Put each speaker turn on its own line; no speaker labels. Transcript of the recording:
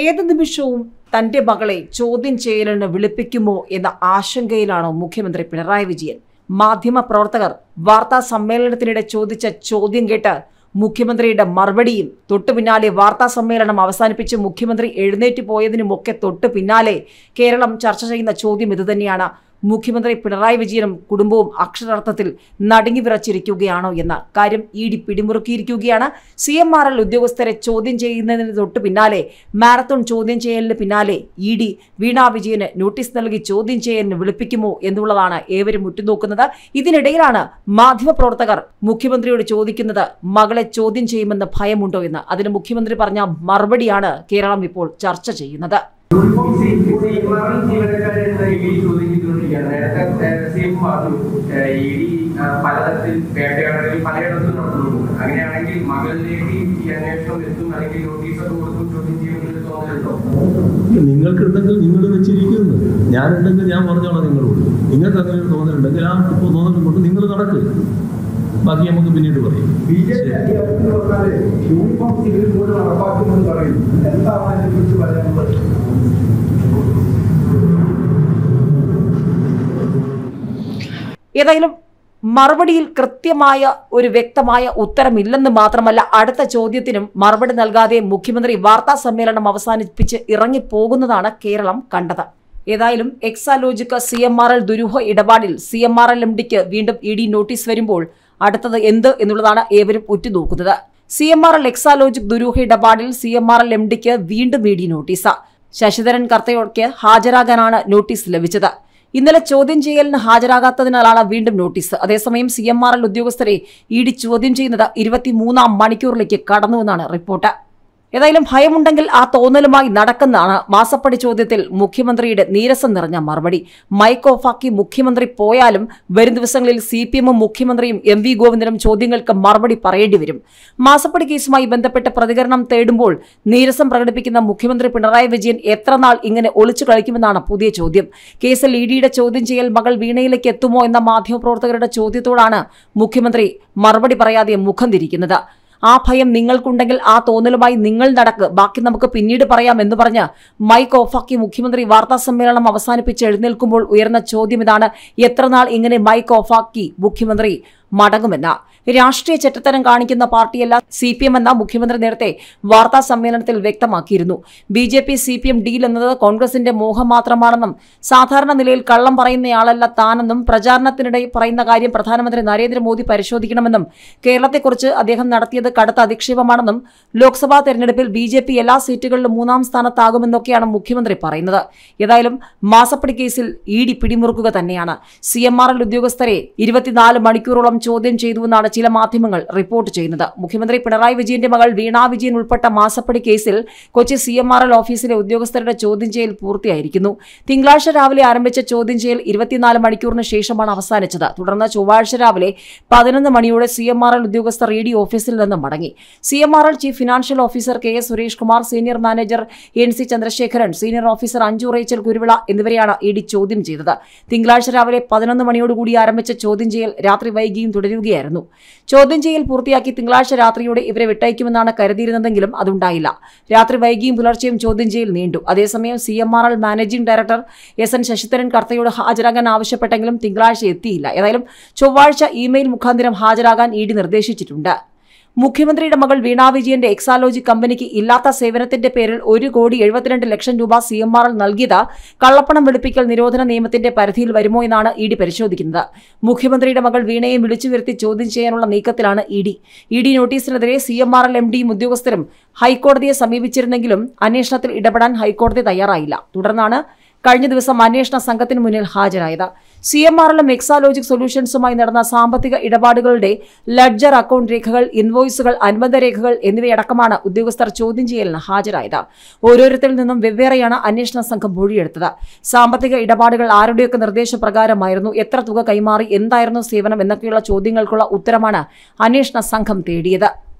ഏത് നിമിഷവും തന്റെ മകളെ ചോദ്യം ചെയ്യലിന് വിളിപ്പിക്കുമോ എന്ന ആശങ്കയിലാണ് മുഖ്യമന്ത്രി പിണറായി വിജയൻ മാധ്യമ പ്രവർത്തകർ വാർത്താ സമ്മേളനത്തിനിടെ ചോദിച്ച ചോദ്യം കേട്ട് മുഖ്യമന്ത്രിയുടെ മറുപടിയും തൊട്ടു പിന്നാലെ വാർത്താ സമ്മേളനം അവസാനിപ്പിച്ച് മുഖ്യമന്ത്രി എഴുന്നേറ്റ് പോയതിനുമൊക്കെ തൊട്ടു പിന്നാലെ കേരളം ചർച്ച ചെയ്യുന്ന ചോദ്യം ഇതുതന്നെയാണ് മുഖ്യമന്ത്രി പിണറായി വിജയനും കുടുംബവും അക്ഷരാർത്ഥത്തിൽ നടുങ്ങി വിറച്ചിരിക്കുകയാണോ എന്ന കാര്യം ഇഡി പിടിമുറുക്കിയിരിക്കുകയാണ് സി എം ആർ എൽ ഉദ്യോഗസ്ഥരെ ചോദ്യം ചെയ്യുന്നതിന് തൊട്ട് പിന്നാലെ മാരത്തോൺ ചോദ്യം ചെയ്യലിന് പിന്നാലെ ഇ ഡി വീണ വിജയന് നോട്ടീസ് നൽകി ചോദ്യം ചെയ്യലിന് വിളിപ്പിക്കുമോ എന്നുള്ളതാണ് ഏവരും ഉറ്റുനോക്കുന്നത് ഇതിനിടയിലാണ് മാധ്യമപ്രവർത്തകർ മുഖ്യമന്ത്രിയോട് ചോദിക്കുന്നത് മകളെ ചോദ്യം ചെയ്യുമെന്ന് ഭയമുണ്ടോ എന്ന് അതിന് മുഖ്യമന്ത്രി പറഞ്ഞ മറുപടിയാണ് കേരളം ഇപ്പോൾ ചർച്ച ചെയ്യുന്നത് യൂണിഫോം ജീവനക്കാരെ മുസ്ലിം അത് ഇടി പലതരത്തിൽ വേട്ടയാടലിൽ പലയിടത്തും നടത്തുന്നുണ്ട് അങ്ങനെയാണെങ്കിൽ മകളിലേക്ക് ഈ അന്വേഷണം എത്തും അല്ലെങ്കിൽ നോട്ടീസൊക്കെ കൊടുക്കും ചോദ്യം ചെയ്യുമെന്ന് തോന്നലുണ്ടോ ഉണ്ടെങ്കിൽ നിങ്ങൾ വെച്ചിരിക്കുന്നു ഞാനുണ്ടെങ്കിൽ ഞാൻ പറഞ്ഞോളാം നിങ്ങളോട് നിങ്ങൾക്ക് അങ്ങനെ ഒരു തോന്നലുണ്ടെങ്കിൽ ആ ഇപ്പൊ തോന്നലും കൊണ്ട് നിങ്ങൾ നടക്ക് ബാക്കി നമുക്ക് പിന്നീട് പറയാം ഏതായാലും മറുപടിയിൽ കൃത്യമായ ഒരു വ്യക്തമായ ഉത്തരമില്ലെന്ന് മാത്രമല്ല അടുത്ത ചോദ്യത്തിനും മറുപടി നൽകാതെ മുഖ്യമന്ത്രി വാർത്താ സമ്മേളനം അവസാനിപ്പിച്ച് ഇറങ്ങിപ്പോകുന്നതാണ് കേരളം കണ്ടത് ഏതായാലും Exalogic C M R L ദുരൂഹ ഇടപാടിൽ C M R L M ഡിക്ക് വീണ്ടും ഇ ഡി നോട്ടീസ് വരുമ്പോൾ അടുത്തത് എന്ത് എന്നുള്ളതാണ് ഏവരും ഉറ്റുനോക്കുന്നത് C M R L Exalogic ദുരൂഹ ഇടപാടിൽ C M R L M ഡിക്ക് വീണ്ടും ഇ ഡി നോട്ടീസ് ശശിധരൻ കർത്തയോക്ക് ഹാജരാകാനാണ് നോട്ടീസ് ലഭിച്ചത് ഇന്നലെ ചോദ്യം ചെയ്യലിന് ഹാജരാകാത്തതിനാലാണ് വീണ്ടും നോട്ടീസ് അതേസമയം സി എം ആർ എൽ ഉദ്യോഗസ്ഥരെ ഇ ഡി ചോദ്യം ചെയ്യുന്നത് ഇരുപത്തിമൂന്നാം മണിക്കൂറിലേക്ക് കടന്നുവെന്നാണ് റിപ്പോർട്ട് ഏതായാലും ഭയമുണ്ടെങ്കിൽ ആ തോന്നലുമായി നടക്കുന്നതാണ് മാസപ്പടി ചോദ്യത്തിൽ മുഖ്യമന്ത്രിയുടെ നീരസം നിറഞ്ഞ മറുപടി ഓഫാക്കി മുഖ്യമന്ത്രി പോയാലും വരും ദിവസങ്ങളിൽ സി പി എമ്മും മുഖ്യമന്ത്രിയും എം വി ഗോവിന്ദനും ചോദ്യങ്ങൾക്ക് മറുപടി പറയേണ്ടി വരും മാസപ്പടി കേസുമായി ബന്ധപ്പെട്ട പ്രതികരണം തേടുമ്പോൾ നീരസം പ്രകടിപ്പിക്കുന്ന മുഖ്യമന്ത്രി പിണറായി വിജയൻ എത്രനാൾ ഇങ്ങനെ ഒളിച്ചു കളിക്കുമെന്നാണ് പുതിയ ചോദ്യം കേസിൽ ഇ ഡിയുടെ ചോദ്യം ചെയ്യൽ മകൾ വീണയിലേക്ക് എത്തുമോ എന്ന മാധ്യമപ്രവർത്തകരുടെ ചോദ്യത്തോടാണ് മുഖ്യമന്ത്രി മറുപടി പറയാതെ മുഖം തിരിക്കുന്നത് ആ ഭയം നിങ്ങൾക്കുണ്ടെങ്കിൽ ആ തോന്നലുമായി നിങ്ങൾ നടക്ക് ബാക്കി നമുക്ക് പിന്നീട് പറയാം എന്ന് പറഞ്ഞ് മൈക്ക് ഓഫാക്കി മുഖ്യമന്ത്രി വാർത്താ സമ്മേളനം അവസാനിപ്പിച്ച് എഴുന്നേൽക്കുമ്പോൾ ഉയർന്ന ചോദ്യം ഇതാണ് എത്ര നാൾ ഇങ്ങനെ മൈക്ക് ഓഫാക്കി മുഖ്യമന്ത്രി മടങ്ങുമെന്ന് രാഷ്ട്രീയ ചെറ്റത്തരം കാണിക്കുന്ന പാർട്ടിയല്ല സി പി എം എന്ന മുഖ്യമന്ത്രി നേരത്തെ വാർത്താ സമ്മേളനത്തിൽ വ്യക്തമാക്കിയിരുന്നു B J P C P M deal എന്നത് കോൺഗ്രസിന്റെ മോഹം മാത്രമാണെന്നും സാധാരണ നിലയിൽ കള്ളം പറയുന്നയാളല്ല താനെന്നും പ്രചാരണത്തിനിടെ പറയുന്ന കാര്യം പ്രധാനമന്ത്രി നരേന്ദ്രമോദി പരിശോധിക്കണമെന്നും കേരളത്തെക്കുറിച്ച് അദ്ദേഹം നടത്തിയത് കടുത്ത അധിക്ഷേപമാണെന്നും ലോക്സഭാ തെരഞ്ഞെടുപ്പിൽ ബി ജെ പി എല്ലാ സീറ്റുകളിലും മൂന്നാം സ്ഥാനത്താകുമെന്നൊക്കെയാണ് മുഖ്യമന്ത്രി പറയുന്നത് ഏതായാലും മാസപ്പടി കേസിൽ ഇ ഡി പിടിമുറുക്കുക തന്നെയാണ് സി എം ആർ എൽ ഉദ്യോഗസ്ഥരെ ഇരുപത്തിനാല് മണിക്കൂറോളം ചോദ്യം ചെയ്തുവെന്നാണ് ചില മാധ്യമങ്ങൾ റിപ്പോർട്ട് ചെയ്യുന്നത് മുഖ്യമന്ത്രി പിണറായി വിജയന്റെ മകൾ വീണ വിജയൻ ഉൾപ്പെട്ട മാസപ്പടി കേസിൽ കൊച്ചി സി ഓഫീസിലെ ഉദ്യോഗസ്ഥരുടെ ചോദ്യം ചെയ്യൽ പൂർത്തിയായിരിക്കുന്നു തിങ്കളാഴ്ച രാവിലെ ആരംഭിച്ച ചോദ്യം ചെയ്യൽ ഇരുപത്തിനാല് മണിക്കൂറിന് ശേഷമാണ് അവസാനിച്ചത് തുടർന്ന് ചൊവ്വാഴ്ച രാവിലെ പതിനൊന്ന് മണിയോടെ സി എം ഉദ്യോഗസ്ഥർ ഇ ഡി ഓഫീസിൽ നിന്നും മടങ്ങി C chief financial officer K S Suresh Kumar senior manager N C Chandrasekharan senior officer Anju Rachel Kuruvilla എന്നിവരെയാണ് ഇ ഡി ചോദ്യം ചെയ്തത് തിങ്കളാഴ്ച രാവിലെ പതിനൊന്ന് മണിയോടുകൂടി ആരംഭിച്ച ചോദ്യം ചെയ്യൽ രാത്രി വൈകിയും തുടരുകയായിരുന്നു ചോദ്യം ചെയ്യൽ പൂർത്തിയാക്കി തിങ്കളാഴ്ച രാത്രിയോടെ ഇവരെ വിട്ടയക്കുമെന്നാണ് കരുതിയിരുന്നതെങ്കിലും അതുണ്ടായില്ല രാത്രി വൈകിയും പുലർച്ചെയും ചോദ്യം ചെയ്യൽ നീണ്ടു അതേസമയം C managing director S N Sasidharan കർത്തയോട് ഹാജരാകാൻ ആവശ്യപ്പെട്ടെങ്കിലും തിങ്കളാഴ്ച എത്തിയില്ല ഏതായാലും ചൊവ്വാഴ്ച ഇമെയിൽ മുഖാന്തരം ഹാജരാകാൻ ഇ നിർദ്ദേശിച്ചിട്ടുണ്ട് മുഖ്യമന്ത്രിയുടെ മകൾ വീണാ വിജയന്റെ എക്സാലോജി കമ്പനിക്ക് ഇല്ലാത്ത സേവനത്തിന്റെ പേരിൽ ഒരു കോടി എഴുപത്തിരണ്ട് ലക്ഷം രൂപ സി എം ആറിൽ നൽകിയത് കള്ളപ്പണം വെളുപ്പിക്കൽ നിരോധന നിയമത്തിന്റെ പരിധിയിൽ വരുമോ എന്നാണ് ഇ ഡി പരിശോധിക്കുന്നത് മുഖ്യമന്ത്രിയുടെ മകൾ വീണയെ വിളിച്ചു വരുത്തി ചോദ്യം ചെയ്യാനുള്ള നീക്കത്തിലാണ് ഇ ഡി ഇ ഡി നോട്ടീസിനെതിരെ C M R L M ഡിയും ഉദ്യോഗസ്ഥരും ഹൈക്കോടതിയെ സമീപിച്ചിരുന്നെങ്കിലും അന്വേഷണത്തിൽ ഇടപെടാൻ ഹൈക്കോടതി തയ്യാറായില്ല തുടർന്നാണ് കഴിഞ്ഞ ദിവസം അന്വേഷണ സംഘത്തിന് മുന്നിൽ ഹാജരായത് സി എം ആറിലും എക്സാലോജിക് സൊല്യൂഷൻസുമായി നടന്ന സാമ്പത്തിക ഇടപാടുകളുടെ ലഡ്ജർ അക്കൗണ്ട് രേഖകൾ ഇൻവോയ്സുകൾ അനുബന്ധ രേഖകൾ എന്നിവയടക്കമാണ് ഉദ്യോഗസ്ഥർ ചോദ്യം ചെയ്യലിന് ഹാജരായത് ഓരോരുത്തരിൽ നിന്നും വെവ്വേറെയാണ് അന്വേഷണ സംഘം മൊഴിയെടുത്തത് സാമ്പത്തിക ഇടപാടുകൾ ആരുടെയൊക്കെ നിർദ്ദേശപ്രകാരമായിരുന്നു എത്ര തുക കൈമാറി എന്തായിരുന്നു സേവനം എന്നൊക്കെയുള്ള ചോദ്യങ്ങൾക്കുള്ള ഉത്തരമാണ് അന്വേഷണ സംഘം തേടിയത്